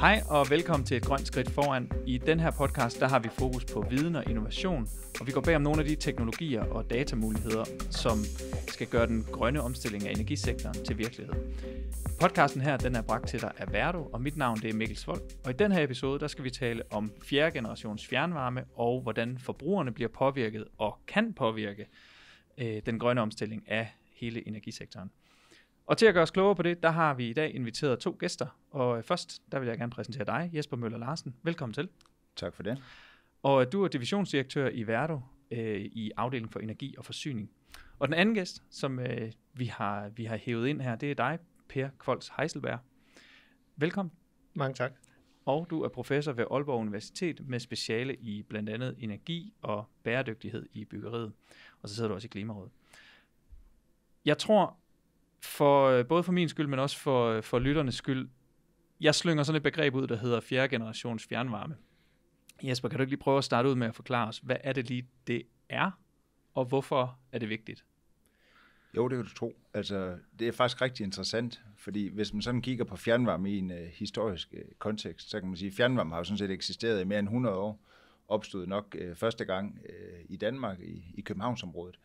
Hej og velkommen til Et Grønt Skridt Foran. I den her podcast der har vi fokus på viden og innovation, og vi går bag om nogle af de teknologier og datamuligheder, som skal gøre den grønne omstilling af energisektoren til virkelighed. Podcasten her den er bragt til dig af Verdo, og mit navn det er Mikkel Svold. Og i den her episode der skal vi tale om fjerde generations fjernvarme og hvordan forbrugerne bliver påvirket og kan påvirke øh, den grønne omstilling af hele energisektoren. Og til at gøre os klogere på det, der har vi i dag inviteret to gæster. Og øh, først, der vil jeg gerne præsentere dig, Jesper Møller Larsen. Velkommen til. Tak for det. Og øh, du er divisionsdirektør i Verdo øh, i afdelingen for energi og forsyning. Og den anden gæst, som øh, vi, har, vi har hævet ind her, det er dig, Per Kvolds Heiselberg. Velkommen. Mange tak. Og du er professor ved Aalborg Universitet med speciale i blandt andet energi og bæredygtighed i byggeriet. Og så sidder du også i Klimarådet. Jeg tror, for, øh, både for min skyld, men også for, øh, for lytternes skyld, jeg slynger sådan et begreb ud, der hedder fjerde generations fjernvarme. Jesper, kan du ikke lige prøve at starte ud med at forklare os, hvad er det lige, det er, og hvorfor er det vigtigt? Jo, det kan du tro. Altså, det er faktisk rigtig interessant, fordi hvis man sådan kigger på fjernvarme i en uh, historisk uh, kontekst, så kan man sige, at fjernvarme har jo sådan set eksisteret i mere end 100 år, opstod nok uh, første gang uh, i Danmark, i, i Københavnsområdet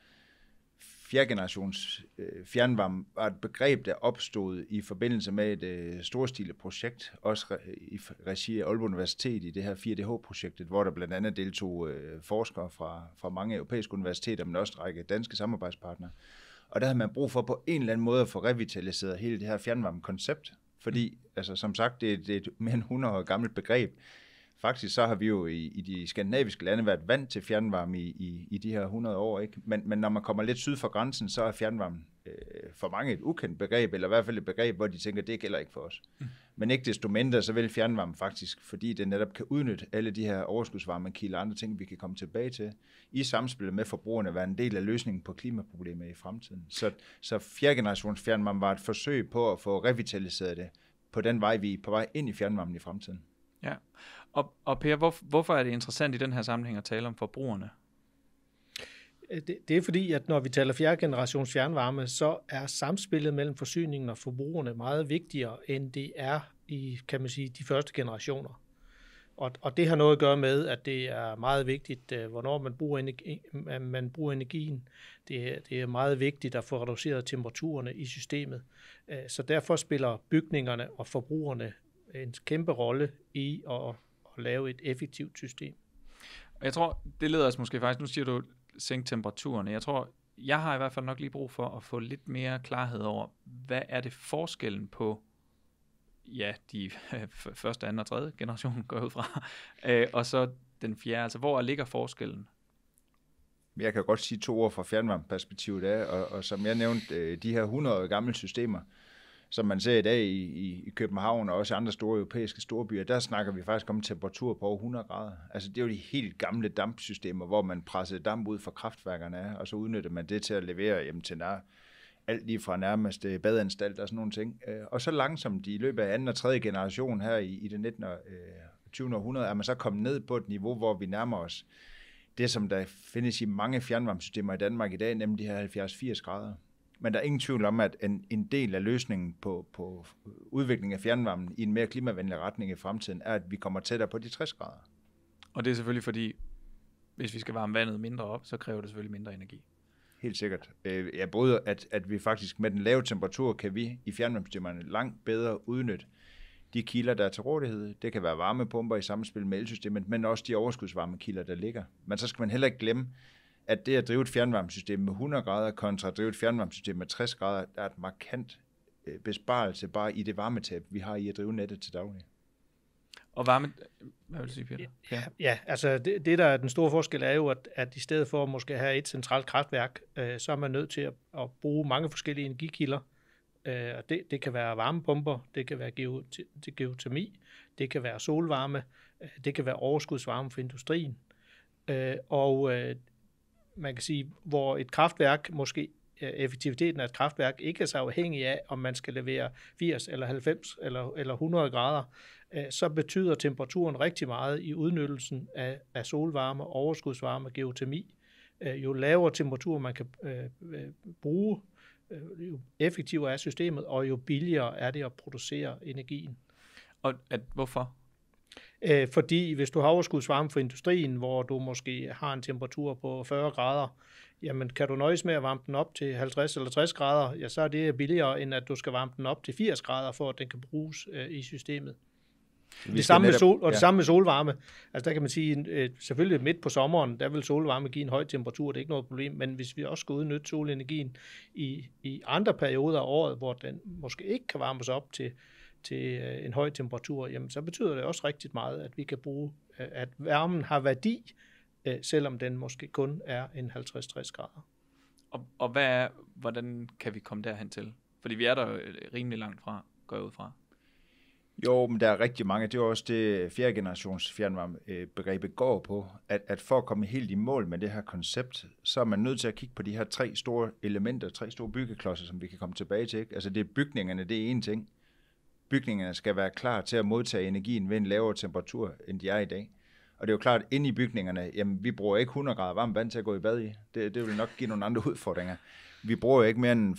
fjerde generations øh, fjernvarme var et begreb, der opstod i forbindelse med et øh, storstilet projekt, også re, i regi af Aalborg Universitet i det her 4DH-projektet, hvor der blandt andet deltog øh, forskere fra, fra mange europæiske universiteter, men også en række danske samarbejdspartnere. Og der havde man brug for på en eller anden måde at få revitaliseret hele det her fjernvarmekoncept, fordi, altså som sagt, det, det er et mere end 100 år gammelt begreb, Faktisk så har vi jo i, i de skandinaviske lande været vant til fjernvarme i, i, i de her 100 år, ikke? Men, men når man kommer lidt syd for grænsen, så er fjernvarmen øh, for mange et ukendt begreb, eller i hvert fald et begreb, hvor de tænker, det gælder ikke for os. Mm. Men ikke desto mindre, så vil fjernvarme faktisk, fordi det netop kan udnytte alle de her overskudsvarmekilder og andre ting, vi kan komme tilbage til, i samspil med forbrugerne, være en del af løsningen på klimaproblemer i fremtiden. Så, så fjerde generations fjernvarme var et forsøg på at få revitaliseret det på den vej, vi er på vej ind i fjernvarmen i fremtiden. Ja, og, og Per, hvor, hvorfor er det interessant i den her sammenhæng at tale om forbrugerne? Øh, det, det er fordi, at når vi taler fjerde generations fjernvarme, så er samspillet mellem forsyningen og forbrugerne meget vigtigere, end det er i kan man sige, de første generationer. Og, og det har noget at gøre med, at det er meget vigtigt, øh, hvornår man bruger, energi, man bruger energien. Det, det er meget vigtigt at få reduceret temperaturerne i systemet. Øh, så derfor spiller bygningerne og forbrugerne en kæmpe rolle i at at lave et effektivt system. Jeg tror, det leder os måske faktisk, nu siger du, sænke temperaturen. Jeg tror, jeg har i hvert fald nok lige brug for at få lidt mere klarhed over, hvad er det forskellen på ja, de første, anden og tredje generation går ud fra, øh, og så den fjerde. Altså, hvor ligger forskellen? Jeg kan godt sige to ord fra fjernvarmperspektivet af, og, og som jeg nævnte, øh, de her 100 gamle systemer, som man ser i dag i, i, i København og også andre store europæiske storbyer, der snakker vi faktisk om temperaturer på over 100 grader. Altså det er jo de helt gamle dampsystemer, hvor man pressede damp ud fra kraftværkerne, af, og så udnytter man det til at levere hjem til nær, alt lige fra nærmest badeanstalt og sådan nogle ting. Øh, og så langsomt i løbet af anden og tredje generation her i, i det 19. og 20. århundrede, er man så kommet ned på et niveau, hvor vi nærmer os det, som der findes i mange fjernvarmesystemer i Danmark i dag, nemlig de her 70-80 grader. Men der er ingen tvivl om, at en, en del af løsningen på, på udviklingen af fjernvarmen i en mere klimavenlig retning i fremtiden, er, at vi kommer tættere på de 60 grader. Og det er selvfølgelig fordi, hvis vi skal varme vandet mindre op, så kræver det selvfølgelig mindre energi. Helt sikkert. Øh, ja, både at, at vi faktisk med den lave temperatur, kan vi i fjernvarmesystemerne langt bedre udnytte de kilder, der er til rådighed. Det kan være varmepumper i samspil med elsystemet, men også de overskudsvarmekilder, kilder, der ligger. Men så skal man heller ikke glemme, at det at drive et fjernvarmesystem med 100 grader kontra at drive et fjernvarmesystem med 60 grader, der er et markant øh, besparelse bare i det varmetab, vi har i at drive nettet til daglig. Og varme, hvad vil du sige, Peter? Ja, ja altså det, det, der er den store forskel, er jo, at, at i stedet for at måske have et centralt kraftværk, øh, så er man nødt til at, at bruge mange forskellige energikilder. Øh, og det, det kan være varmepumper, det kan være geotermi, det kan være solvarme, øh, det kan være overskudsvarme for industrien. Øh, og øh, man kan sige, hvor et kraftværk måske øh, effektiviteten af et kraftværk ikke er så afhængig af, om man skal levere 80 eller 90 eller, eller 100 grader, øh, så betyder temperaturen rigtig meget i udnyttelsen af, af solvarme, overskudsvarme, geotermi. Øh, jo lavere temperatur man kan bruge, jo effektivere er systemet, og jo billigere er det at producere energien. Og at, hvorfor? Øh, fordi hvis du har overskudsvarme for industrien, hvor du måske har en temperatur på 40 grader, jamen kan du nøjes med at varme den op til 50 eller 60 grader, ja, så er det billigere, end at du skal varme den op til 80 grader, for at den kan bruges øh, i systemet. det samme netop, sol, og det ja. samme med solvarme. Altså der kan man sige, øh, selvfølgelig midt på sommeren, der vil solvarme give en høj temperatur, det er ikke noget problem, men hvis vi også skal udnytte solenergien i, i andre perioder af året, hvor den måske ikke kan varmes op til til øh, en høj temperatur, jamen så betyder det også rigtig meget, at vi kan bruge, øh, at varmen har værdi, øh, selvom den måske kun er en 50-60 grader. Og, og hvad er, hvordan kan vi komme derhen til? Fordi vi er der rimelig langt fra, går jeg ud fra. Jo, men der er rigtig mange. Det er også det fjerde generations fjernvarmebegrebet går på, at, at for at komme helt i mål med det her koncept, så er man nødt til at kigge på de her tre store elementer, tre store byggeklodser, som vi kan komme tilbage til. Ikke? Altså det er bygningerne, det er en ting bygningerne skal være klar til at modtage energien ved en lavere temperatur, end de er i dag. Og det er jo klart, at inde i bygningerne, jamen vi bruger ikke 100 grader varmt vand til at gå i bad i. Det, det vil nok give nogle andre udfordringer. Vi bruger jo ikke mere end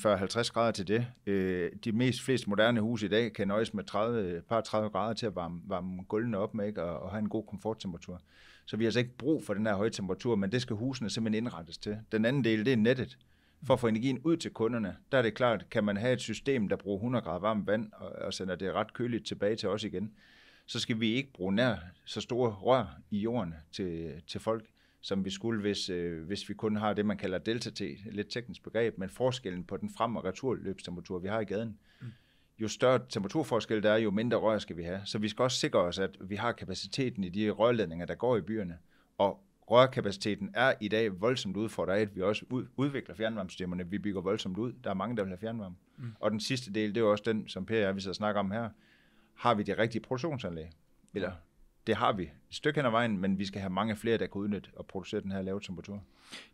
40-50 grader til det. Øh, de mest fleste moderne huse i dag kan nøjes med 30, par 30 grader til at varme, varme gulvene op med, ikke? Og, og have en god komforttemperatur. Så vi har altså ikke brug for den her høje temperatur, men det skal husene simpelthen indrettes til. Den anden del, det er nettet for at få energien ud til kunderne, der er det klart, kan man have et system, der bruger 100 grader varmt vand og, og sender det ret køligt tilbage til os igen, så skal vi ikke bruge nær så store rør i jorden til, til folk, som vi skulle, hvis, øh, hvis vi kun har det, man kalder delta T, lidt teknisk begreb, men forskellen på den frem- og returløbstemperatur, vi har i gaden. Mm. Jo større temperaturforskel der er, jo mindre rør skal vi have. Så vi skal også sikre os, at vi har kapaciteten i de rørledninger, der går i byerne, og rørkapaciteten er i dag voldsomt udfordret at vi også udvikler fjernvarmesystemerne. Vi bygger voldsomt ud. Der er mange, der vil have fjernvarme. Mm. Og den sidste del, det er også den, som Per og jeg vil snakke om her. Har vi det rigtige produktionsanlæg? Eller det har vi et stykke hen ad vejen, men vi skal have mange flere, der kan udnytte og producere den her lave temperatur.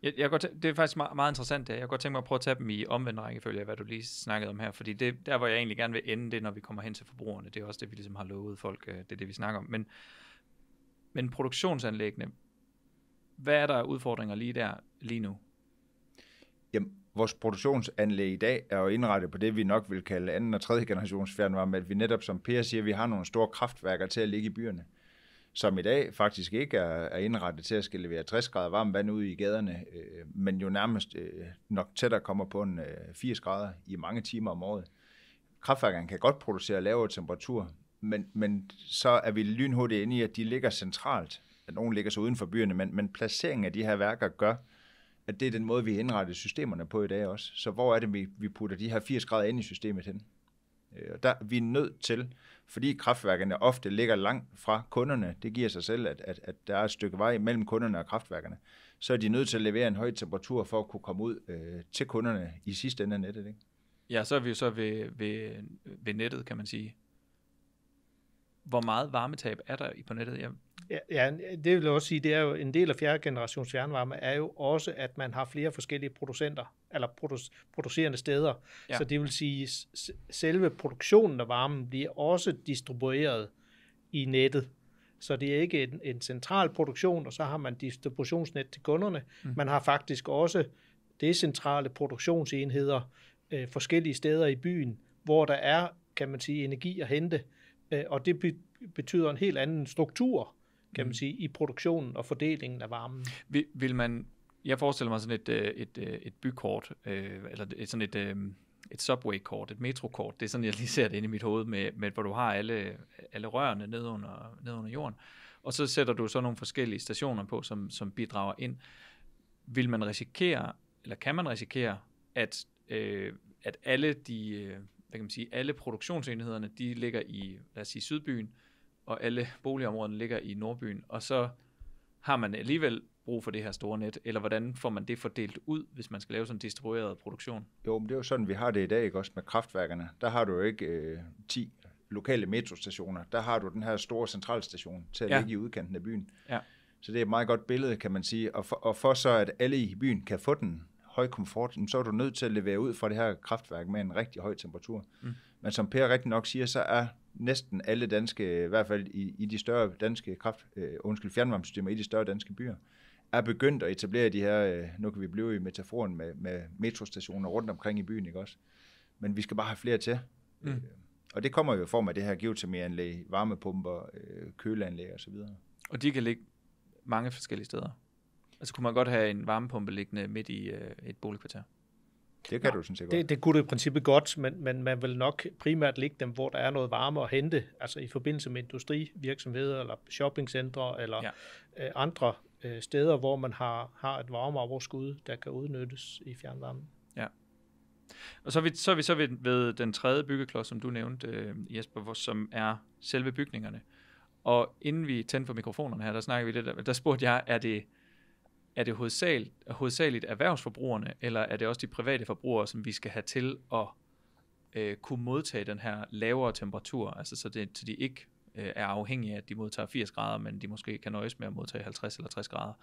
Jeg, jeg går det er faktisk meget, meget interessant det Jeg går tænke mig at prøve at tage dem i omvendt rækkefølge af, hvad du lige snakkede om her, fordi det, der, hvor jeg egentlig gerne vil ende, det når vi kommer hen til forbrugerne. Det er også det, vi ligesom har lovet folk, øh, det er det, vi snakker om. Men, men produktionsanlæggene, hvad er der af udfordringer lige der, lige nu? Jamen, vores produktionsanlæg i dag er jo indrettet på det, vi nok vil kalde anden og tredje generations fjernvarme, at vi netop, som Per siger, vi har nogle store kraftværker til at ligge i byerne, som i dag faktisk ikke er indrettet til at skal levere 60 grader varmt vand ud i gaderne, øh, men jo nærmest øh, nok tættere kommer på en øh, 80 grader i mange timer om året. Kraftværkerne kan godt producere lavere temperatur, men, men så er vi lynhurtigt inde i, at de ligger centralt at nogen ligger så uden for byerne, men, men placeringen af de her værker gør, at det er den måde, vi indretter systemerne på i dag også. Så hvor er det, vi, vi putter de her 80 grader ind i systemet hen? Øh, og der, vi er nødt til, fordi kraftværkerne ofte ligger langt fra kunderne, det giver sig selv, at, at, at der er et stykke vej mellem kunderne og kraftværkerne, så er de nødt til at levere en høj temperatur for at kunne komme ud øh, til kunderne i sidste ende af nettet. Ikke? Ja, så er vi jo så ved, ved, ved nettet, kan man sige. Hvor meget varmetab er der på nettet? Jeg Ja, ja, det vil jeg også sige, det er jo en del af fjerde generations fjernvarme, er jo også, at man har flere forskellige producenter, eller produ- producerende steder. Ja. Så det vil sige, selve produktionen af varmen bliver også distribueret i nettet. Så det er ikke en, en central produktion, og så har man distributionsnet til kunderne. Mm. Man har faktisk også decentrale produktionsenheder øh, forskellige steder i byen, hvor der er, kan man sige, energi at hente. Øh, og det be- betyder en helt anden struktur kan man mm. sige, i produktionen og fordelingen af varmen. Vil, vil man, jeg forestiller mig sådan et, øh, et, øh, et bykort, øh, eller et, sådan et, et subway-kort, et metrokort, det er sådan, jeg lige ser det inde i mit hoved, med, med hvor du har alle, alle rørene ned under, ned under jorden, og så sætter du så nogle forskellige stationer på, som, som bidrager ind. Vil man risikere, eller kan man risikere, at, øh, at alle de, hvad kan man sige, alle produktionsenhederne, de ligger i, lad os sige, Sydbyen, øh, og alle boligområderne ligger i Nordbyen, og så har man alligevel brug for det her store net, eller hvordan får man det fordelt ud, hvis man skal lave sådan en distribueret produktion? Jo, men det er jo sådan, vi har det i dag, ikke også med kraftværkerne. Der har du jo ikke øh, 10 lokale metrostationer. Der har du den her store centralstation til at ja. ligge i udkanten af byen. Ja. Så det er et meget godt billede, kan man sige. Og for, og for så, at alle i byen kan få den høj komfort, så er du nødt til at levere ud fra det her kraftværk med en rigtig høj temperatur. Mm. Men som Per rigtig nok siger, så er næsten alle danske, i hvert fald i, i de større danske kraft, øh, undskyld, fjernvarmesystemer i de større danske byer, er begyndt at etablere de her, øh, nu kan vi blive i metaforen med, med metrostationer rundt omkring i byen, ikke også? Men vi skal bare have flere til. Mm. Øh, og det kommer jo i form af det her geotermianlæg, varmepumper, øh, køleanlæg så videre. og de kan ligge mange forskellige steder. Altså kunne man godt have en varmepumpe liggende midt i øh, et boligkvarter? Det kan ja, du sådan set godt. Det, det kunne du i princippet godt, men, men man vil nok primært ligge dem, hvor der er noget varme at hente, altså i forbindelse med industrivirksomheder eller shoppingcentre eller ja. øh, andre øh, steder, hvor man har, har et varmeoverskud, der kan udnyttes i fjernvarmen. Ja. Og så er vi så, er vi så ved, ved den tredje byggeklods, som du nævnte, øh, Jesper, hvor, som er selve bygningerne. Og inden vi tændte for mikrofonerne her, der snakkede vi lidt, der spurgte jeg, er det, er det hovedsageligt, hovedsageligt erhvervsforbrugerne, eller er det også de private forbrugere, som vi skal have til at øh, kunne modtage den her lavere temperatur, altså så, det, så de ikke øh, er afhængige af, at de modtager 80 grader, men de måske kan nøjes med at modtage 50 eller 60 grader.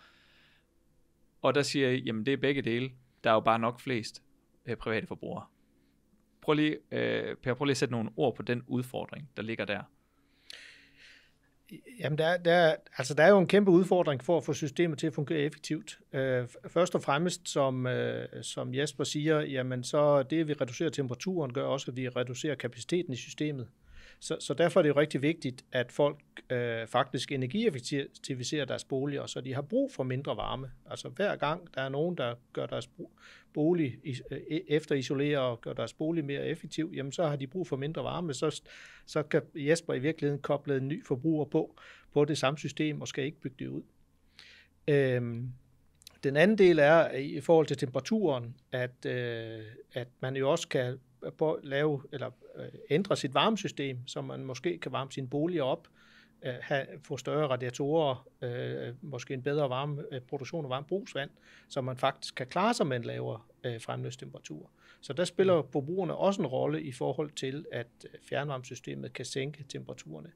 Og der siger jeg, jamen det er begge dele. Der er jo bare nok flest øh, private forbrugere. Prøv lige, øh, per, prøv lige at sætte nogle ord på den udfordring, der ligger der. Jamen, der, der, altså der er jo en kæmpe udfordring for at få systemet til at fungere effektivt. Øh, først og fremmest, som, øh, som Jesper siger, jamen så det, at vi reducerer temperaturen, gør også, at vi reducerer kapaciteten i systemet. Så, så derfor er det jo rigtig vigtigt, at folk øh, faktisk energieffektiviserer deres boliger, så de har brug for mindre varme. Altså hver gang der er nogen, der gør deres bolig øh, e-, efterisolerer og gør deres bolig mere effektiv, jamen så har de brug for mindre varme. Så, så kan Jesper i virkeligheden koble en ny forbruger på, på det samme system og skal ikke bygge det ud. Øhm, den anden del er i forhold til temperaturen, at, øh, at man jo også kan lave, eller øh, ændre sit varmesystem, så man måske kan varme sin bolig op, øh, have, få større radiatorer, øh, måske en bedre varme, produktion af varmt brugsvand, så man faktisk kan klare sig med en lavere fremløbstemperatur. Så der spiller forbrugerne også en rolle i forhold til, at fjernvarmesystemet kan sænke temperaturerne.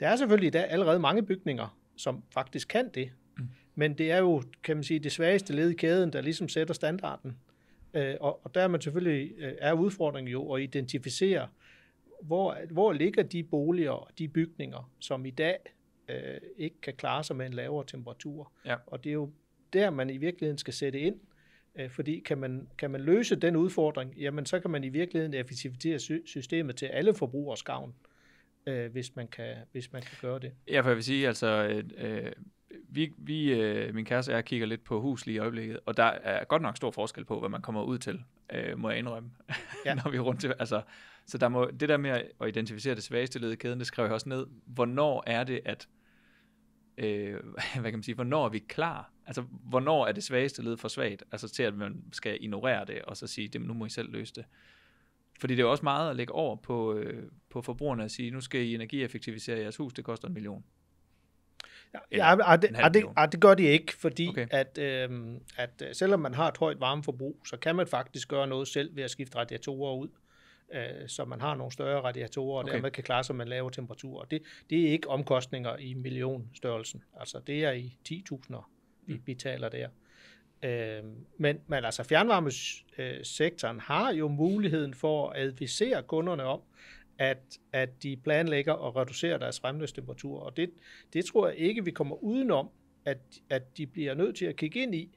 Der er selvfølgelig i dag allerede mange bygninger, som faktisk kan det, mm. men det er jo, kan man sige, det svageste led i kæden, der ligesom sætter standarden Øh, og, og der er man selvfølgelig, øh, er udfordringen jo at identificere, hvor, hvor ligger de boliger og de bygninger, som i dag øh, ikke kan klare sig med en lavere temperatur. Ja. Og det er jo der, man i virkeligheden skal sætte ind, øh, fordi kan man, kan man løse den udfordring, jamen så kan man i virkeligheden effektivisere sy- systemet til alle forbrugers gavn, øh, hvis, man kan, hvis man kan gøre det. Ja, for jeg vil sige, altså... Øh, øh vi, vi øh, min kæreste og jeg kigger lidt på hus lige i øjeblikket, og der er godt nok stor forskel på, hvad man kommer ud til, øh, må jeg indrømme, ja. når vi er rundt til. Altså, så der må, det der med at identificere det svageste led i kæden, det skrev jeg også ned. Hvornår er det, at øh, hvad kan man sige, hvornår er vi klar? Altså, hvornår er det svageste led for svagt? Altså til, at man skal ignorere det, og så sige, det, nu må I selv løse det. Fordi det er også meget at lægge over på, øh, på forbrugerne at sige, nu skal I energieffektivisere jeres hus, det koster en million. Ja, ja, ja, det, ja, det, ja, det gør de ikke, fordi okay. at, øhm, at øh, selvom man har et højt varmeforbrug, så kan man faktisk gøre noget selv ved at skifte radiatorer ud, øh, så man har nogle større radiatorer, og okay. dermed kan klare sig med lave temperaturer. Det, det er ikke omkostninger i millionstørrelsen, altså det er i 10.000'er, vi, mm. vi taler der. Øh, men, men altså fjernvarmesektoren har jo muligheden for at advisere kunderne om, at, at de planlægger at reducere deres fremløbstemperatur. Og det, det tror jeg ikke, vi kommer udenom, at, at de bliver nødt til at kigge ind i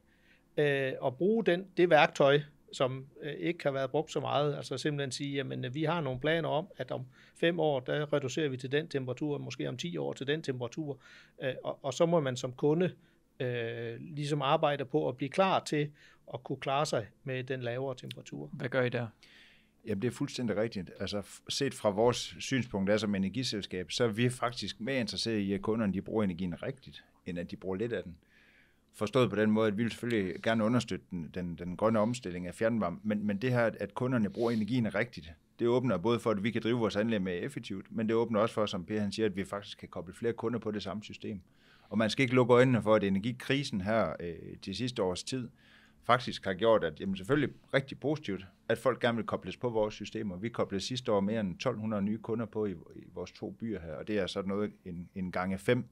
øh, og bruge den, det værktøj, som øh, ikke har været brugt så meget. Altså simpelthen sige, jamen øh, vi har nogle planer om, at om fem år, der reducerer vi til den temperatur, måske om ti år til den temperatur. Øh, og, og så må man som kunde øh, ligesom arbejde på at blive klar til at kunne klare sig med den lavere temperatur. Hvad gør I der? Jamen, det er fuldstændig rigtigt. Altså, set fra vores synspunkt, altså som energiselskab, så er vi faktisk mere interesserede i, at kunderne de bruger energien rigtigt, end at de bruger lidt af den. Forstået på den måde, at vi vil selvfølgelig gerne understøtte den, den, den grønne omstilling af fjernvarme, men, men det her, at kunderne bruger energien rigtigt, det åbner både for, at vi kan drive vores anlæg mere effektivt, men det åbner også for, som Per han siger, at vi faktisk kan koble flere kunder på det samme system. Og man skal ikke lukke øjnene for, at energikrisen her øh, til sidste års tid, faktisk har gjort, at jamen selvfølgelig rigtig positivt, at folk gerne vil kobles på vores systemer. Vi koblede sidste år mere end 1200 nye kunder på i, i vores to byer her, og det er så noget en, en gange fem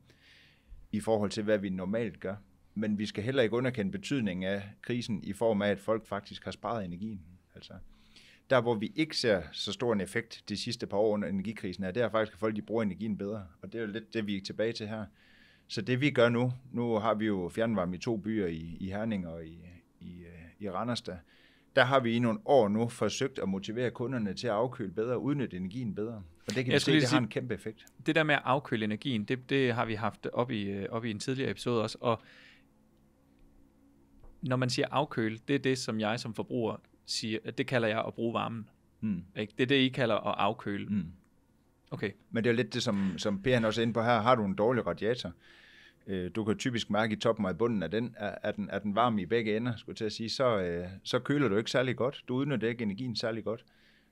i forhold til, hvad vi normalt gør. Men vi skal heller ikke underkende betydningen af krisen i form af, at folk faktisk har sparet energien. Altså, der, hvor vi ikke ser så stor en effekt de sidste par år under energikrisen, er, det er faktisk, at folk de bruger energien bedre. Og det er jo lidt det, vi er tilbage til her. Så det vi gør nu, nu har vi jo fjernvarme i to byer i, i Herning og i, i Randers, der, der har vi i nogle år nu forsøgt at motivere kunderne til at afkøle bedre og udnytte energien bedre. Og det kan vi se, det sige, har en kæmpe effekt. Det der med at afkøle energien, det, det har vi haft op i, øh, op i en tidligere episode også, og når man siger afkøle, det er det, som jeg som forbruger siger, det kalder jeg at bruge varmen. Mm. Ikke? Det er det, I kalder at afkøle. Mm. Okay. Men det er lidt det, som, som Per han også er inde på her. Har du en dårlig radiator, Øh, du kan typisk mærke i toppen og i bunden af den, er, den, er den varm i begge ender, skulle til at sige, så, øh, så køler du ikke særlig godt. Du udnytter ikke energien særlig godt.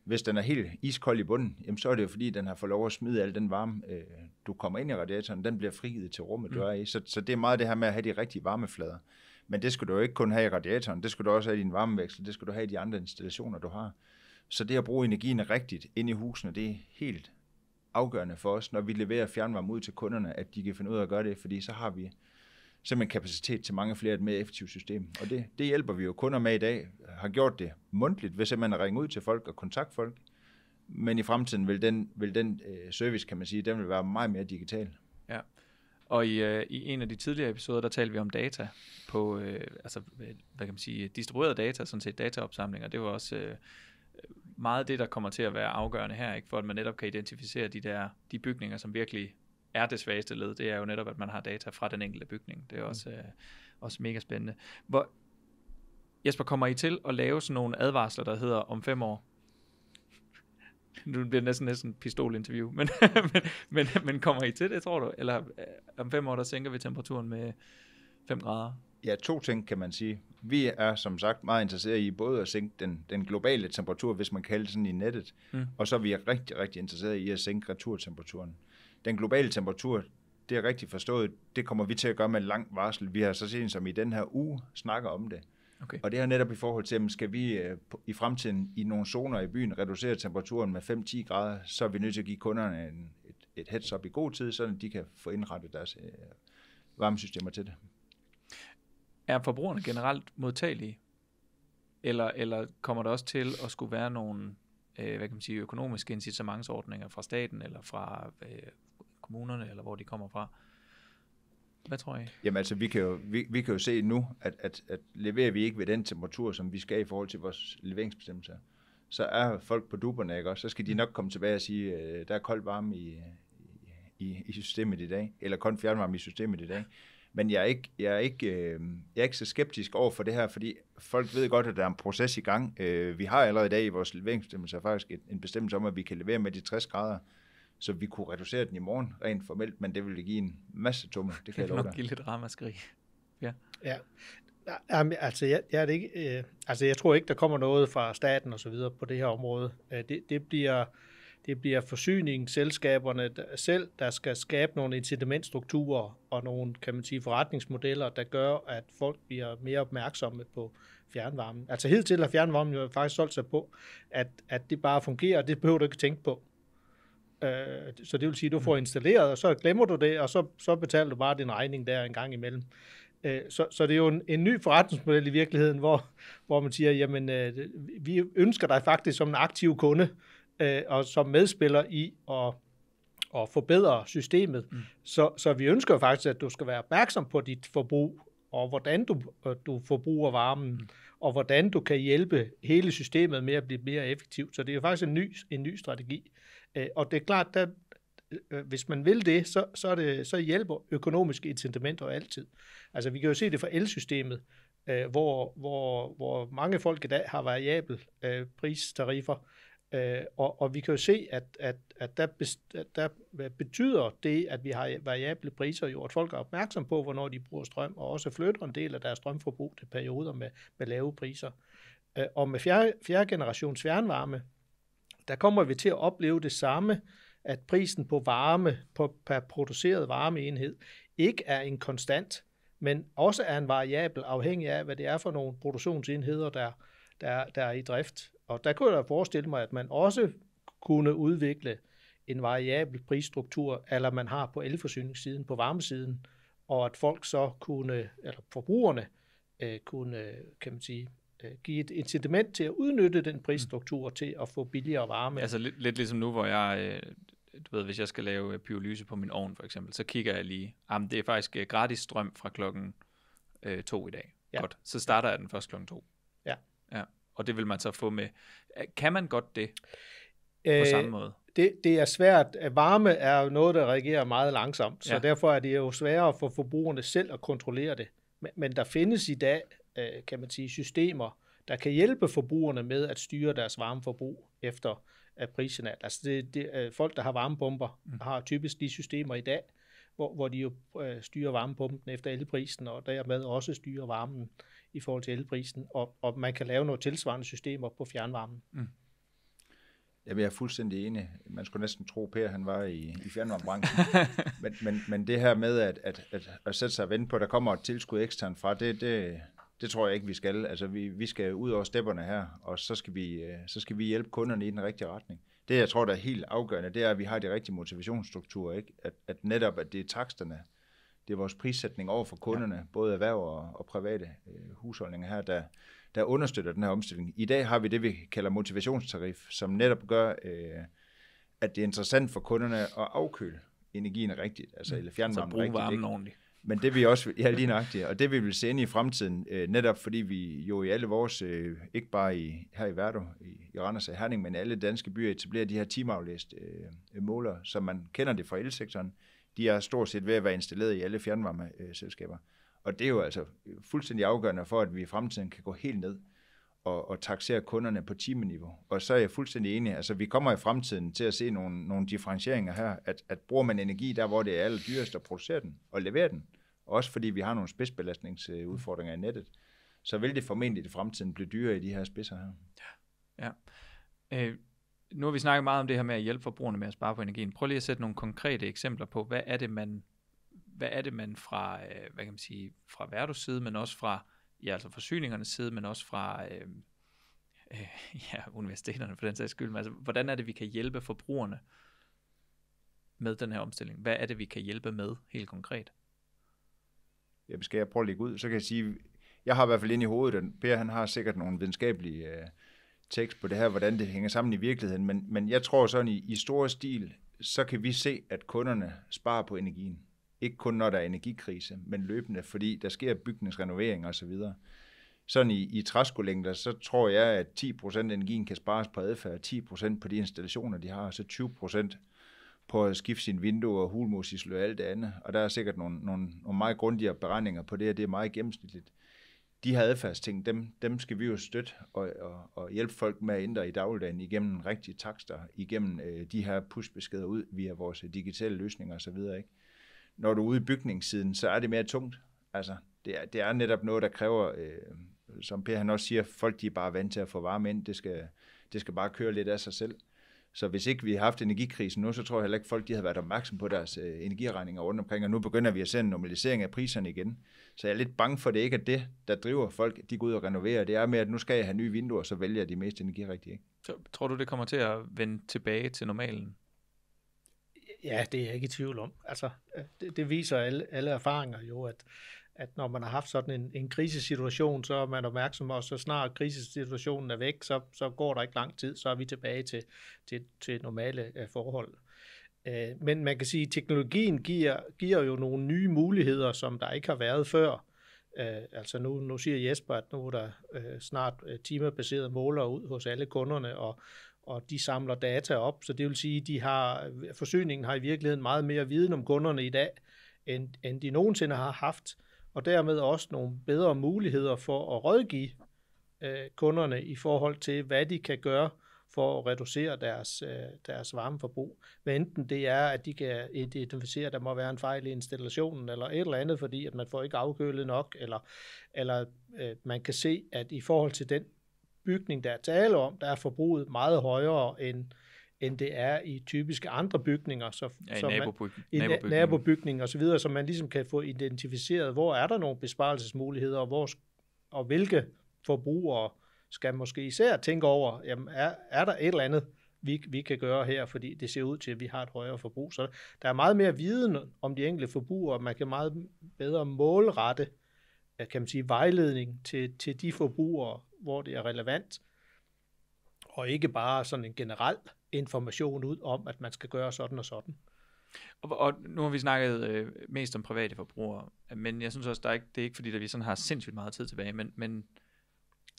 Hvis den er helt iskold i bunden, jamen, så er det jo fordi, den har fået lov at smide al den varme, øh, du kommer ind i radiatoren, den bliver frigivet til rummet, mm. du er i. Så, så det er meget det her med at have de rigtige varmeflader. Men det skal du jo ikke kun have i radiatoren, det skal du også have i din varmeveksel, det skal du have i de andre installationer, du har. Så det at bruge energien rigtigt ind i husene, det er helt afgørende for os, når vi leverer fjernvarme ud til kunderne, at de kan finde ud af at gøre det, fordi så har vi simpelthen kapacitet til mange flere et mere effektivt system. Og det, det hjælper vi jo kunder med i dag, har gjort det mundtligt ved simpelthen at ringe ud til folk og kontakte folk. Men i fremtiden vil den, vil den øh, service, kan man sige, den vil være meget mere digital. Ja, og i, øh, i en af de tidligere episoder, der talte vi om data på, øh, altså, hvad kan man sige, distribueret data, sådan set dataopsamlinger. Det var også... Øh, meget det, der kommer til at være afgørende her, ikke? for at man netop kan identificere de der de bygninger, som virkelig er det svageste led. Det er jo netop, at man har data fra den enkelte bygning. Det er mm. også, mm. øh, også mega spændende. Hvor, Jesper, kommer I til at lave sådan nogle advarsler, der hedder om fem år? nu bliver det næsten, næsten pistolinterview, men, men, men, men kommer I til det, tror du? Eller øh, om fem år, der sænker vi temperaturen med 5 grader? Ja, to ting kan man sige vi er som sagt meget interesserede i både at sænke den, den globale temperatur, hvis man kalder det sådan i nettet, mm. og så er vi rigtig, rigtig interesserede i at sænke returtemperaturen. Den globale temperatur, det er rigtig forstået, det kommer vi til at gøre med lang varsel. Vi har så sent som i den her uge snakker om det. Okay. Og det her netop i forhold til, at skal vi øh, i fremtiden i nogle zoner i byen reducere temperaturen med 5-10 grader, så er vi nødt til at give kunderne en, et, et heads up i god tid, så de kan få indrettet deres øh, varmesystemer til det. Er forbrugerne generelt modtagelige? Eller, eller kommer der også til at skulle være nogle øh, hvad kan man sige, økonomiske incitamentsordninger fra staten eller fra øh, kommunerne, eller hvor de kommer fra? Hvad tror I? Jamen altså, vi kan jo, vi, vi kan jo se nu, at, at, at leverer vi ikke ved den temperatur, som vi skal i forhold til vores leveringsbestemmelser, så er folk på duberne, ikke også? Så skal de nok komme tilbage og sige, at øh, der er koldt varme i, i, i systemet i dag, eller kun fjernvarme i systemet i dag. Men jeg er ikke, jeg er ikke, øh, jeg er ikke så skeptisk over for det her, fordi folk ved godt, at der er en proces i gang. Øh, vi har allerede i dag i vores leveringsbestemmelse faktisk et, en bestemmelse om, at vi kan levere med de 60 grader, så vi kunne reducere den i morgen rent formelt, men det ville give en masse tummel. Det kan det jeg nok give lidt ramaskrig. Ja. ja. Jamen, altså, jeg, jeg, er ikke, øh, altså, jeg tror ikke, der kommer noget fra staten og så videre på det her område. Øh, det, det bliver det bliver forsyningsselskaberne selv, der skal skabe nogle incitamentstrukturer og nogle kan man sige, forretningsmodeller, der gør, at folk bliver mere opmærksomme på fjernvarmen. Altså til har fjernvarmen jo faktisk solgt sig på, at, at det bare fungerer, og det behøver du ikke tænke på. Øh, så det vil sige, at du får mm. installeret, og så glemmer du det, og så, så betaler du bare din regning der en gang imellem. Øh, så, så det er jo en, en ny forretningsmodel i virkeligheden, hvor, hvor man siger, jamen øh, vi ønsker dig faktisk som en aktiv kunde, øh, og som medspiller i at og forbedre systemet. Mm. Så, så vi ønsker jo faktisk, at du skal være opmærksom på dit forbrug, og hvordan du, øh, du forbruger varmen, mm. og hvordan du kan hjælpe hele systemet med at blive mere effektivt. Så det er jo faktisk en ny, en ny strategi. Øh, og det er klart, at øh, øh, hvis man vil det, så, så, er det, så hjælper økonomiske incitamenter altid. Altså vi kan jo se det fra elsystemet, øh, hvor, hvor, hvor mange folk i dag har variabel øh, pristariffer, Øh, og, og vi kan jo se, at, at, at der, best, der betyder det, at vi har variable priser jo, at folk er opmærksom på, hvornår de bruger strøm, og også flytter en del af deres strømforbrug til perioder med, med lave priser. Øh, og med fjerde, fjerde generations fjernvarme, der kommer vi til at opleve det samme, at prisen på varme, på, per produceret varmeenhed, ikke er en konstant, men også er en variabel afhængig af, hvad det er for nogle produktionsenheder, der, der, der er i drift. Og der kunne jeg da forestille mig, at man også kunne udvikle en variabel prisstruktur, eller man har på elforsyningssiden, på varmesiden, og at folk så kunne, eller forbrugerne, øh, kunne, kan man sige, øh, give et incitament til at udnytte den prisstruktur til at få billigere varme. Altså lidt, lidt ligesom nu, hvor jeg, øh, du ved, hvis jeg skal lave pyrolyse på min ovn for eksempel, så kigger jeg lige, ah, det er faktisk øh, gratis strøm fra klokken øh, to i dag. Ja. Godt, så starter jeg den først klokken to. Ja. ja og det vil man så få med. Øh, kan man godt det øh, på samme måde? Det, det er svært. Øh, varme er noget, der reagerer meget langsomt, så ja. derfor er det jo sværere for forbrugerne selv at kontrollere det. Men, men der findes i dag, øh, kan man sige, systemer, der kan hjælpe forbrugerne med at styre deres varmeforbrug efter at prisen er. Altså det, det, folk, der har varmepumper, mm. har typisk de systemer i dag, hvor, hvor de jo øh, styrer varmepumpen efter elprisen, og dermed også styrer varmen. Øh, i forhold til elprisen, og, og man kan lave nogle tilsvarende systemer på fjernvarmen. Mm. Jamen, jeg er fuldstændig enig. Man skulle næsten tro, at Per han var i, i fjernvarmebranchen. men, men, men det her med at, at, at, at sætte sig og vente på, at der kommer et tilskud ekstern fra, det, det, det tror jeg ikke, vi skal. Altså, vi, vi skal ud over stepperne her, og så skal, vi, øh, så skal vi hjælpe kunderne i den rigtige retning. Det, jeg tror, der er helt afgørende, det er, at vi har de rigtige motivationsstrukturer. Ikke? At, at netop, at det er taksterne, det er vores prissætning over for kunderne, ja. både erhverv og, og private øh, husholdninger her, der, der understøtter den her omstilling. I dag har vi det, vi kalder motivationstarif, som netop gør, øh, at det er interessant for kunderne at afkøle energien rigtigt, altså mm. eller fjernvarmen rigtigt. varmen ikke? ordentligt. Men det vi også, ja lige nøjagtigt, og det vi vil se ind i fremtiden, øh, netop fordi vi jo i alle vores, øh, ikke bare i, her i Værdo, i, i Randers og Herning, men alle danske byer etablerer de her timeaflæst øh, måler, som man kender det fra elsektoren, de er stort set ved at være installeret i alle fjernvarmeselskaber. Og det er jo altså fuldstændig afgørende for, at vi i fremtiden kan gå helt ned og, og taxere kunderne på timeniveau. Og så er jeg fuldstændig enig. Altså, vi kommer i fremtiden til at se nogle, nogle differentieringer her, at, at bruger man energi der, hvor det er aller dyrest at producere den og levere den, også fordi vi har nogle spidsbelastningsudfordringer i nettet, så vil det formentlig i fremtiden blive dyrere i de her spidser her. Ja. ja. Øh, nu har vi snakket meget om det her med at hjælpe forbrugerne med at spare på energien. Prøv lige at sætte nogle konkrete eksempler på, hvad er det, man, hvad er det, man fra, øh, hvad kan man sige, fra Verdus side, men også fra, ja, altså forsyningernes side, men også fra øh, øh, ja, universiteterne for den sags skyld. Men altså, hvordan er det, vi kan hjælpe forbrugerne med den her omstilling? Hvad er det, vi kan hjælpe med helt konkret? Jamen, skal jeg prøve at lægge ud? Så kan jeg sige, jeg har i hvert fald ind i hovedet, at Per han har sikkert nogle videnskabelige øh, tekst på det her, hvordan det hænger sammen i virkeligheden, men, men jeg tror sådan i, i store stil, så kan vi se, at kunderne sparer på energien. Ikke kun når der er energikrise, men løbende, fordi der sker bygningsrenovering osv. Så sådan i, i træskolængder, så tror jeg, at 10% af energien kan spares på adfærd, 10% på de installationer, de har, så 20% på at skifte sine vinduer, hulmosislø og alt det andet. Og der er sikkert nogle, nogle, nogle meget grundigere beregninger på det, og det er meget gennemsnitligt de her adfærdsting, dem, dem skal vi jo støtte og, og, og hjælpe folk med at ændre i dagligdagen igennem rigtige takster, igennem øh, de her pushbeskeder ud via vores øh, digitale løsninger osv. Ikke? Når du er ude i bygningssiden, så er det mere tungt. Altså, det er, det er netop noget, der kræver, øh, som Per han også siger, folk de er bare vant til at få varme ind. Det skal, det skal bare køre lidt af sig selv. Så hvis ikke vi havde haft energikrisen nu, så tror jeg heller ikke, folk de havde været opmærksom på deres øh, energiregninger rundt omkring, og nu begynder vi at se en normalisering af priserne igen. Så jeg er lidt bange for, at det ikke er det, der driver folk, de går ud og renoverer. Det er med, at nu skal jeg have nye vinduer, så vælger jeg de mest energirigtige. Ikke? Så, tror du, det kommer til at vende tilbage til normalen? Ja, det er jeg ikke i tvivl om. Altså, øh, det, det viser alle, alle erfaringer jo, at at når man har haft sådan en, en krisesituation, så er man opmærksom, og så snart krisesituationen er væk, så, så går der ikke lang tid, så er vi tilbage til, til, til normale øh, forhold. Øh, men man kan sige, at teknologien giver, giver jo nogle nye muligheder, som der ikke har været før. Øh, altså nu, nu siger Jesper, at nu er der øh, snart øh, timerbaserede måler ud hos alle kunderne, og, og de samler data op, så det vil sige, de har forsyningen har i virkeligheden meget mere viden om kunderne i dag, end, end de nogensinde har haft. Øh, og dermed også nogle bedre muligheder for at rådgive øh, kunderne i forhold til, hvad de kan gøre for at reducere deres, øh, deres varmeforbrug. Hvad enten det er, at de kan identificere, at der må være en fejl i installationen, eller et eller andet, fordi at man får ikke afkølet nok, eller, eller øh, man kan se, at i forhold til den bygning, der er tale om, der er forbruget meget højere end, øh, end det er i typiske andre bygninger. Så, ja, i så nabobyg- man, i nabobygning. nabobygning og så videre, så man ligesom kan få identificeret, hvor er der nogle besparelsesmuligheder, og, hvor, og hvilke forbrugere skal måske især tænke over, jamen er, er der et eller andet, vi, vi kan gøre her, fordi det ser ud til, at vi har et højere forbrug. Så der er meget mere viden om de enkelte forbrugere, man kan meget bedre målrette kan man sige, vejledning til, til de forbrugere, hvor det er relevant, og ikke bare sådan en generel information ud om, at man skal gøre sådan og sådan. Og, og nu har vi snakket øh, mest om private forbrugere, men jeg synes også, der er ikke, det er ikke fordi, at vi sådan har sindssygt meget tid tilbage, men, men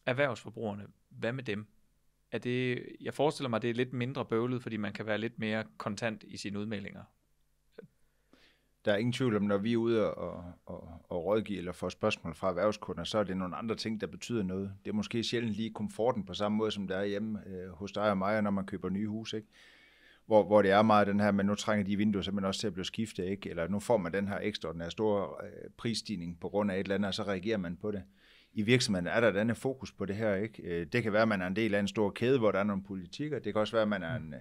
erhvervsforbrugerne, hvad med dem? Er det, jeg forestiller mig, det er lidt mindre bøvlet, fordi man kan være lidt mere kontant i sine udmeldinger der er ingen tvivl om, når vi er ude og, og, og rådgive eller får spørgsmål fra erhvervskunder, så er det nogle andre ting, der betyder noget. Det er måske sjældent lige komforten på samme måde, som der er hjemme øh, hos dig og mig, når man køber nye hus, ikke? Hvor, hvor det er meget den her, men nu trænger de vinduer simpelthen også til at blive skiftet, ikke? eller nu får man den her ekstraordinære store øh, prisstigning på grund af et eller andet, og så reagerer man på det. I virksomheden er der et andet fokus på det her. ikke. Øh, det kan være, at man er en del af en stor kæde, hvor der er nogle politikker. Det kan også være, at man er en... Øh,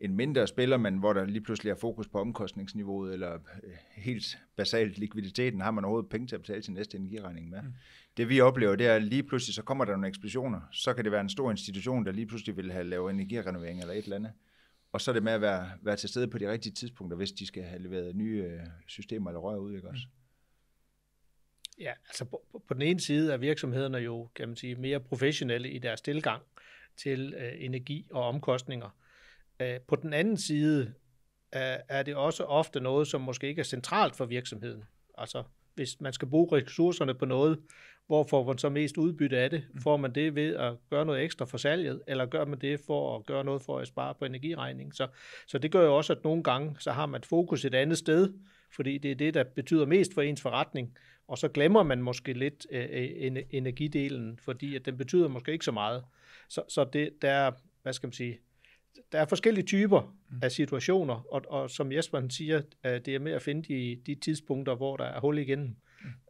en mindre spiller, men hvor der lige pludselig er fokus på omkostningsniveauet, eller øh, helt basalt likviditeten, har man overhovedet penge til at betale sin næste energiregning med. Mm. Det vi oplever, det er, at lige pludselig så kommer der nogle eksplosioner, så kan det være en stor institution, der lige pludselig vil have lavet energirenovering eller et eller andet. Og så er det med at være, være til stede på de rigtige tidspunkter, hvis de skal have leveret nye øh, systemer eller rør ud, ikke også? Mm. Ja, altså på, på den ene side er virksomhederne jo, kan man sige, mere professionelle i deres tilgang til øh, energi og omkostninger. Øh, på den anden side øh, er det også ofte noget, som måske ikke er centralt for virksomheden. Altså, hvis man skal bruge ressourcerne på noget, hvor får man så mest udbytte af det? Mm. Får man det ved at gøre noget ekstra for salget, eller gør man det for at gøre noget for at spare på energiregningen? Så, så det gør jo også, at nogle gange, så har man fokus et andet sted, fordi det er det, der betyder mest for ens forretning, og så glemmer man måske lidt øh, øh energidelen, fordi at den betyder måske ikke så meget. Så, så det, der, hvad skal man sige, der er forskellige typer mm. af situationer, og, og som Jesper siger, øh, det er med at finde de, de tidspunkter, hvor der er hul igennem,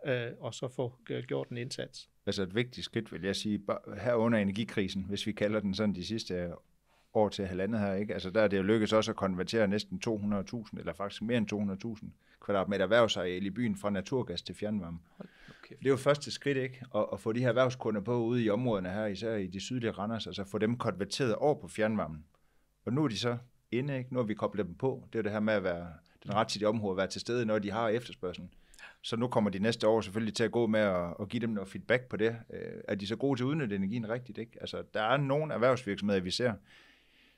mm. øh, og så få øh, gjort en indsats. Altså et vigtigt skridt, vil jeg sige, her under energikrisen, hvis vi kalder den sådan de sidste øh, år til halvandet her, ikke? Altså der er det jo lykkedes også at konvertere næsten 200.000, eller faktisk mere end 200.000 kvadratmeter erhvervsareal i byen fra naturgas til fjernvarme. Okay. Det er jo første skridt, ikke? At, at få de her erhvervskunder på ude i områderne her, især i de sydlige Randers, altså få dem konverteret over på fjernvarmen. Og nu er de så inde, ikke? nu har vi koblet dem på. Det er det her med at være den rettidige omhu at være til stede, når de har efterspørgselen. Så nu kommer de næste år selvfølgelig til at gå med at, at give dem noget feedback på det. Øh, er de så gode til at udnytte energien rigtigt? Ikke? Altså, der er nogle erhvervsvirksomheder, vi ser,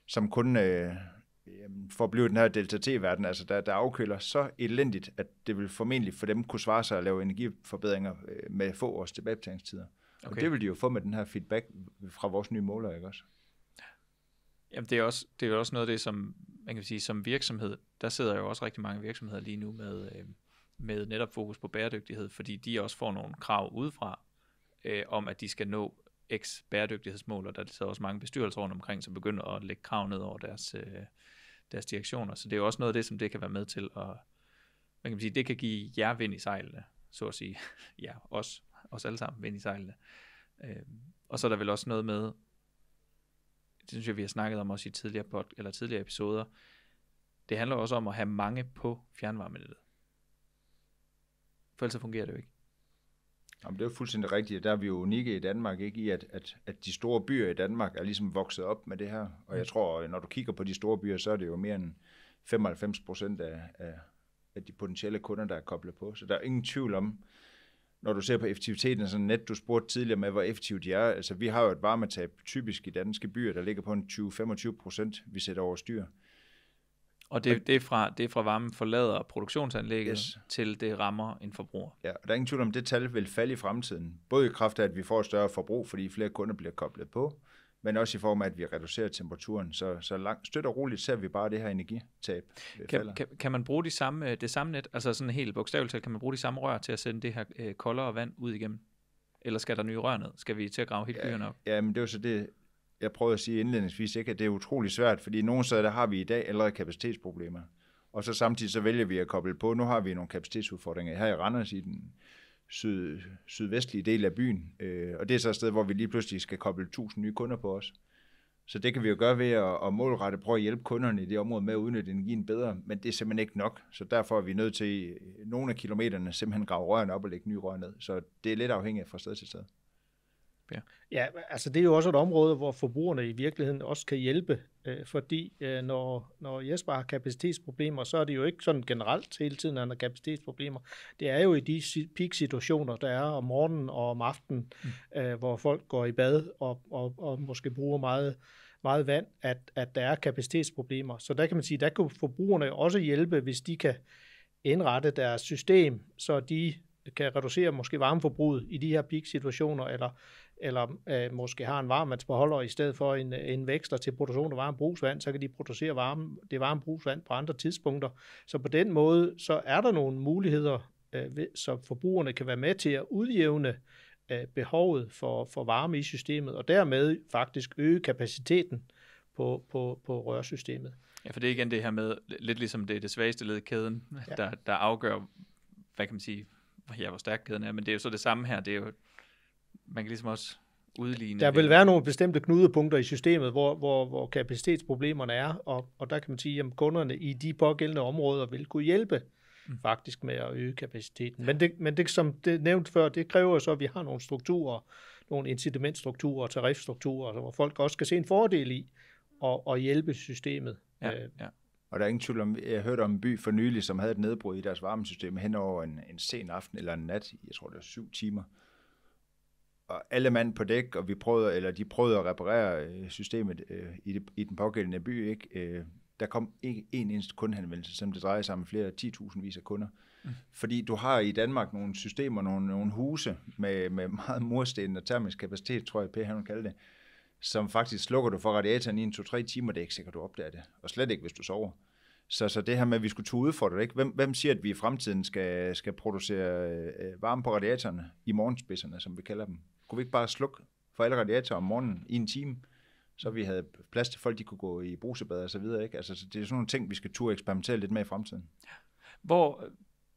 som kun øh, for at blive den her Delta T-verden, altså der, der afkøler så elendigt, at det vil formentlig for dem kunne svare sig at lave energiforbedringer øh, med få års tilbagebetalingstider. Okay. Og det vil de jo få med den her feedback fra vores nye måler, ikke også? Jamen, det er også, det er også noget af det, som man kan sige, som virksomhed, der sidder jo også rigtig mange virksomheder lige nu med, øh, med netop fokus på bæredygtighed, fordi de også får nogle krav udefra, øh, om at de skal nå x bæredygtighedsmål, og der sidder også mange bestyrelser rundt omkring, som begynder at lægge krav ned over deres, øh, deres direktioner. Så det er jo også noget af det, som det kan være med til at, man kan sige, det kan give jer vind i sejlene, så at sige. ja, os, os alle sammen vind i sejlene. Øh, og så er der vel også noget med, det synes jeg, vi har snakket om også i tidligere, pod, eller tidligere episoder, det handler også om at have mange på fjernvarmenettet. For ellers så fungerer det jo ikke. Jamen, det er jo fuldstændig rigtigt. Der er vi jo unikke i Danmark, ikke i, at, at, at de store byer i Danmark er ligesom vokset op med det her. Og jeg mm. tror, når du kigger på de store byer, så er det jo mere end 95 procent af, af, af de potentielle kunder, der er koblet på. Så der er ingen tvivl om, når du ser på effektiviteten af sådan net, du spurgte tidligere med, hvor effektivt de er. Altså, vi har jo et varmetab typisk i danske byer, der ligger på en 20-25 procent, vi sætter over styr. Og det, det, er fra, det er fra varmen forlader produktionsanlægget, yes. til det rammer en forbruger. Ja, og der er ingen tvivl om, at det tal vil falde i fremtiden. Både i kraft af, at vi får et større forbrug, fordi flere kunder bliver koblet på, men også i form af, at vi reducerer temperaturen. Så, så langt, støt og roligt ser vi bare det her energitab. Det øh, kan, kan, kan man bruge de samme, øh, det samme net, altså sådan helt bogstaveligt talt, kan man bruge de samme rør til at sende det her øh, koldere vand ud igennem? Eller skal der nye rør ned? Skal vi til at grave helt byerne op? Ja, men det er så det, jeg prøvede at sige indledningsvis, ikke, at det er utrolig svært, fordi nogle steder der har vi i dag allerede kapacitetsproblemer. Og så samtidig så vælger vi at koble på, nu har vi nogle kapacitetsudfordringer her i Randers i den, syd, sydvestlige del af byen. Øh, og det er så et sted, hvor vi lige pludselig skal koble 1000 nye kunder på os. Så det kan vi jo gøre ved at, at målrette, prøve at hjælpe kunderne i det område med at udnytte energien bedre, men det er simpelthen ikke nok. Så derfor er vi nødt til nogle af kilometerne simpelthen grave rørene op og lægge nye rør ned. Så det er lidt afhængigt fra sted til sted. Ja. ja, altså det er jo også et område, hvor forbrugerne i virkeligheden også kan hjælpe, øh, fordi øh, når, når Jesper har kapacitetsproblemer, så er det jo ikke sådan generelt hele tiden, at han har kapacitetsproblemer. Det er jo i de peak-situationer, der er om morgenen og om aftenen, mm. øh, hvor folk går i bad og, og, og måske bruger meget meget vand, at, at der er kapacitetsproblemer. Så der kan man sige, der kan forbrugerne også hjælpe, hvis de kan indrette deres system, så de kan reducere måske varmeforbruget i de her peak-situationer, eller eller øh, måske har en varmvandsbeholder i stedet for en, øh, en vækster til produktion af varmt brugsvand, så kan de producere varme, det varme brugsvand på andre tidspunkter. Så på den måde, så er der nogle muligheder, øh, så forbrugerne kan være med til at udjævne øh, behovet for, for varme i systemet, og dermed faktisk øge kapaciteten på, på, på rørsystemet. Ja, for det er igen det her med, lidt ligesom det er det svageste led i kæden, ja. der, der afgør, hvad kan man sige, ja, hvor stærk kæden er, men det er jo så det samme her, det er jo man kan ligesom også udligne. Der vil det. være nogle bestemte knudepunkter i systemet, hvor, hvor, hvor kapacitetsproblemerne er, og, og der kan man sige, at kunderne i de pågældende områder vil kunne hjælpe mm. faktisk med at øge kapaciteten. Men, det, men det, som det nævnt før, det kræver så, at vi har nogle strukturer, nogle incitamentstrukturer og tarifstrukturer, hvor folk også kan se en fordel i at, at hjælpe systemet. Ja, øh. ja. Og der er ingen tvivl om, jeg hørte om en by for nylig, som havde et nedbrud i deres varmesystem hen over en, en sen aften eller en nat, jeg tror det var syv timer, og alle mand på dæk, og vi prøvede, eller de prøvede at reparere øh, systemet øh, i, det, i den pågældende by, ikke? Øh, der kom ikke en eneste kundehenvendelse, som det drejer sig om flere 10.000 vis af kunder. Mm. Fordi du har i Danmark nogle systemer, nogle, nogle huse med, med meget mursten og termisk kapacitet, tror jeg, han kalde det, som faktisk slukker du for radiatoren i en 2-3 timer, det er ikke sikkert, du opdager det. Og slet ikke, hvis du sover. Så, så det her med, at vi skulle tage udfordre ikke? Hvem, hvem siger, at vi i fremtiden skal, skal producere øh, varme på radiatorerne, i morgenspidserne, som vi kalder dem? Kunne vi ikke bare slukke for alle radiatorer om morgenen i en time, så vi havde plads til folk, de kunne gå i brusebad og så videre. Ikke? Altså, så det er sådan nogle ting, vi skal turde eksperimentere lidt med i fremtiden. Hvor,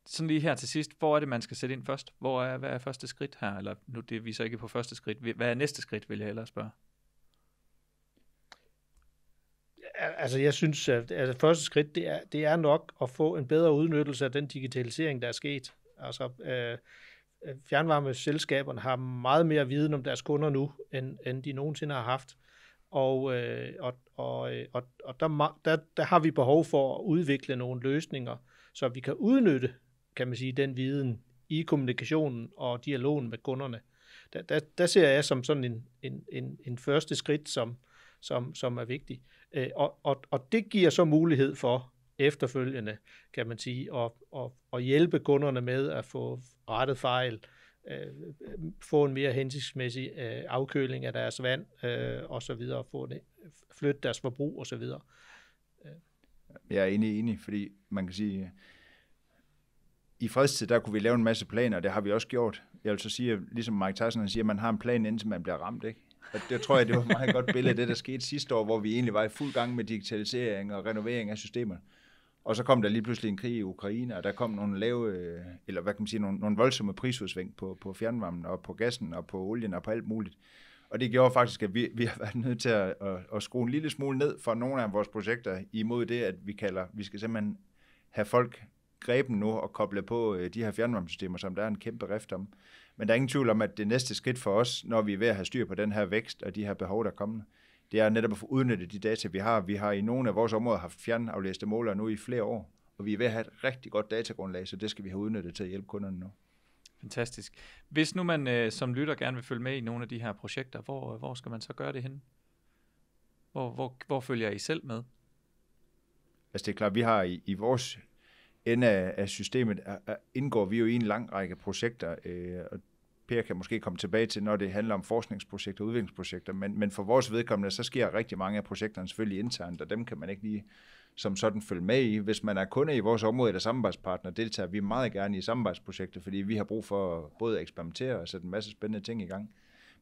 sådan lige her til sidst, hvor er det, man skal sætte ind først? Hvor er, hvad er første skridt her? Eller nu det vi så ikke på første skridt. Hvad er næste skridt, vil jeg hellere spørge? Altså, jeg synes, at altså, første skridt, det er, det er nok at få en bedre udnyttelse af den digitalisering, der er sket. Altså, øh, Øh, fjernvarmeselskaberne har meget mere viden om deres kunder nu, end, end de nogensinde har haft. Og, øh, og, og, øh, og, og der, der, der har vi behov for at udvikle nogle løsninger, så vi kan udnytte, kan man sige, den viden i kommunikationen og dialogen med kunderne. Der, der, der ser jeg som sådan en, en, en, en første skridt, som, som, som er vigtig. Øh, og, og, og det giver så mulighed for, efterfølgende, kan man sige, og, og, og hjælpe kunderne med at få rettet fejl, øh, få en mere hensigtsmæssig øh, afkøling af deres vand øh, og så videre, få det, flytte deres forbrug og så videre. Jeg er enig, enig, fordi man kan sige, i fredstid, der kunne vi lave en masse planer, og det har vi også gjort. Jeg vil så sige, ligesom Mike Tyson siger, at man har en plan, indtil man bliver ramt, ikke? Og det tror jeg, det var et meget godt billede af det, der skete sidste år, hvor vi egentlig var i fuld gang med digitalisering og renovering af systemer. Og så kom der lige pludselig en krig i Ukraine, og der kom nogle lave, øh, eller hvad kan man sige, nogle, nogle voldsomme prisudsving på, på fjernvarmen og på gassen og på olien og på alt muligt. Og det gjorde faktisk, at vi, vi har været nødt til at, at, at skrue en lille smule ned for nogle af vores projekter imod det, at vi kalder, vi skal simpelthen have folk greben nu og koble på øh, de her fjernvarmesystemer, som der er en kæmpe rift om. Men der er ingen tvivl om, at det næste skridt for os, når vi er ved at have styr på den her vækst og de her behov, der kommer, det er netop at få udnyttet de data, vi har. Vi har i nogle af vores områder haft fjernaflæste målere nu i flere år, og vi er ved at have et rigtig godt datagrundlag, så det skal vi have udnyttet til at hjælpe kunderne nu. Fantastisk. Hvis nu man øh, som lytter gerne vil følge med i nogle af de her projekter, hvor, øh, hvor skal man så gøre det hen? Hvor, hvor, hvor følger I selv med? Altså det er klart, vi har i, i vores ende af, af systemet, er, er, indgår vi jo i en lang række projekter, øh, og Per kan måske komme tilbage til, når det handler om forskningsprojekter og udviklingsprojekter, men, men for vores vedkommende, så sker rigtig mange af projekterne selvfølgelig internt, og dem kan man ikke lige som sådan følge med i. Hvis man er kunde i vores område eller samarbejdspartner, deltager vi meget gerne i samarbejdsprojekter, fordi vi har brug for både at eksperimentere og sætte en masse spændende ting i gang.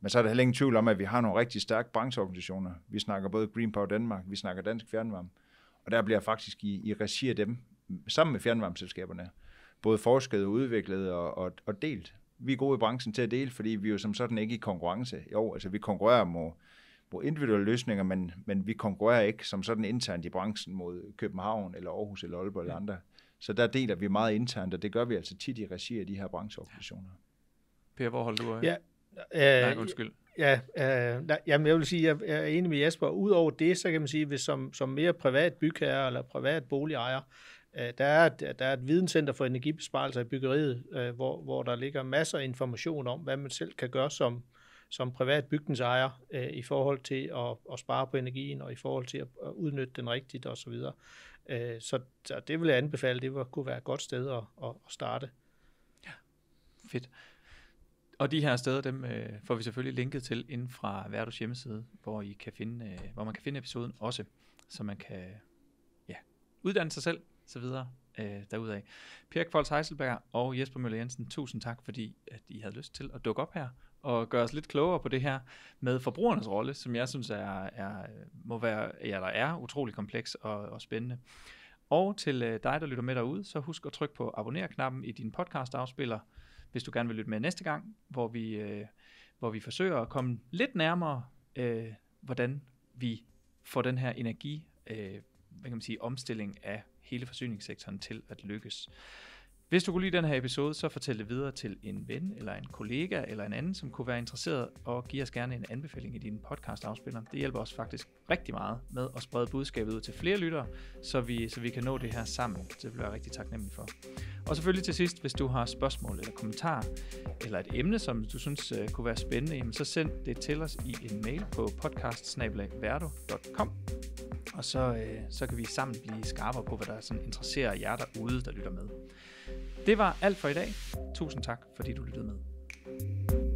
Men så er der heller ingen tvivl om, at vi har nogle rigtig stærke brancheorganisationer. Vi snakker både Green Power Danmark, vi snakker Dansk Fjernvarme, og der bliver faktisk i, i regi af dem, sammen med fjernvarmeselskaberne, både forsket, og udviklet og, og, og delt vi er gode i branchen til at dele, fordi vi er jo som sådan ikke i konkurrence. Jo, altså vi konkurrerer mod, mod individuelle løsninger, men, men vi konkurrerer ikke som sådan internt i branchen mod København eller Aarhus eller Aalborg eller andre. Så der deler vi meget internt, og det gør vi altså tit i regi af de her brancheorganisationer. Per, hvor holder du af? Ja, øh, Nej, undskyld. Ja, øh, nej, jamen jeg vil sige, at jeg er enig med Jesper. Udover det, så kan man sige, hvis som, som mere privat bygherre eller privat boligejer, Øh, der er, et, der er et videnscenter for energibesparelser i byggeriet, øh, hvor, hvor der ligger masser af information om, hvad man selv kan gøre som, som privat bygningsejer øh, i forhold til at, at spare på energien og i forhold til at, udnytte den rigtigt osv. Så, videre. så, så det vil jeg anbefale, det var, kunne være et godt sted at, at, starte. Ja, fedt. Og de her steder, dem får vi selvfølgelig linket til inden fra Verdos hjemmeside, hvor, I kan finde, hvor man kan finde episoden også, så man kan ja, uddanne sig selv så videre øh, derudaf. Per Kvolds Heiselberg og Jesper Møller Jensen, tusind tak, fordi at I havde lyst til at dukke op her og gøre os lidt klogere på det her med forbrugernes rolle, som jeg synes er, er, må være, eller er utrolig kompleks og, og spændende. Og til øh, dig, der lytter med derude, så husk at trykke på abonner-knappen i din podcast-afspiller, hvis du gerne vil lytte med næste gang, hvor vi, øh, hvor vi forsøger at komme lidt nærmere, øh, hvordan vi får den her energi, øh, hvad kan man sige, omstilling af hele forsyningssektoren til at lykkes. Hvis du kunne lide den her episode, så fortæl det videre til en ven eller en kollega eller en anden, som kunne være interesseret, og giv os gerne en anbefaling i din podcast afspiller. Det hjælper os faktisk rigtig meget med at sprede budskabet ud til flere lyttere, så vi, så vi kan nå det her sammen. Det bliver jeg rigtig taknemmelig for. Og selvfølgelig til sidst, hvis du har spørgsmål eller kommentarer, eller et emne, som du synes øh, kunne være spændende, så send det til os i en mail på podcast og så, øh, så kan vi sammen blive skarpere på, hvad der sådan interesserer jer derude, der lytter med. Det var alt for i dag. Tusind tak, fordi du lyttede med. thank you